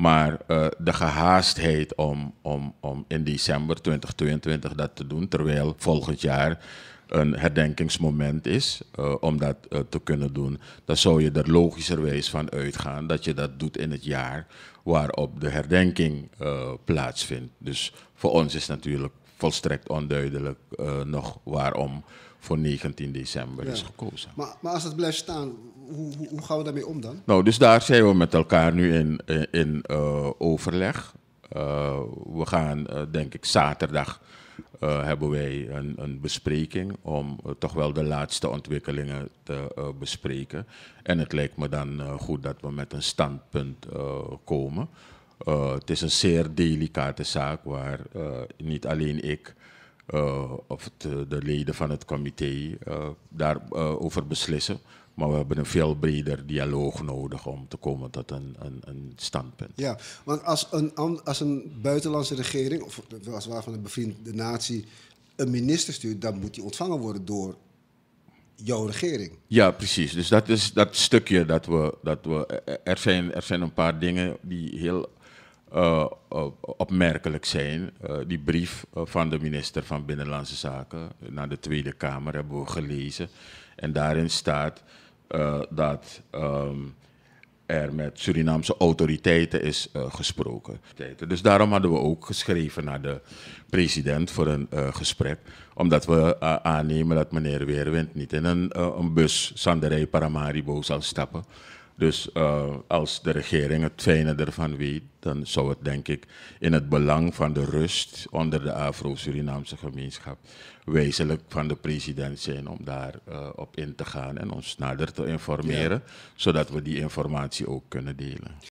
Maar eh, de gehaastheid om, om, om in december 2022 dat te doen, terwijl volgend jaar een herdenkingsmoment is eh, om dat eh, te kunnen doen, dan zou je er logischerwijs van uitgaan dat je dat doet in het jaar waarop de herdenking plaatsvindt. Dus voor ons is natuurlijk volstrekt onduidelijk eh, nog waarom voor 19 december is gekozen. Maar, maar, als het blijft staan, hoe, hoe, gaan we daarmee om dan? Nou, dus daar zijn we met elkaar nu in, in, in eh, overleg. Eh, we gaan, denk ik, zaterdag hebben wij een, een bespreking om toch wel de laatste ontwikkelingen te bespreken. En het lijkt me dan goed dat we met een standpunt komen. Eh, het is een zeer delicate zaak waar eh, niet alleen ik eh, of de, de leden van het comité daarover beslissen. Maar we hebben een veel breder dialoog nodig om te komen tot een, een, een standpunt. Ja, want als een, als een buitenlandse regering, of als waarvan een bevriende natie, een minister stuurt, dan moet die ontvangen worden door jouw regering. Ja, precies. Dus dat is dat stukje dat we. Dat we er, zijn, er zijn een paar dingen die heel eh, eh, opmerkelijk zijn. Eh, die brief van de minister van Binnenlandse Zaken naar de Tweede Kamer hebben we gelezen. En daarin staat dat ehm, er met Surinaamse autoriteiten is gesproken. Dus daarom hadden we ook geschreven naar de president voor een gesprek. Omdat we aannemen dat meneer Weerwind niet in een, een bus Sanderij Paramaribo zal stappen. Dus eh, als de regering het fijne ervan weet, dan zou het denk ik in het belang van de rust onder de Afro-Surinaamse gemeenschap wezenlijk van de president zijn om daar eh, op in te gaan en ons nader te informeren, zodat we die informatie ook kunnen delen.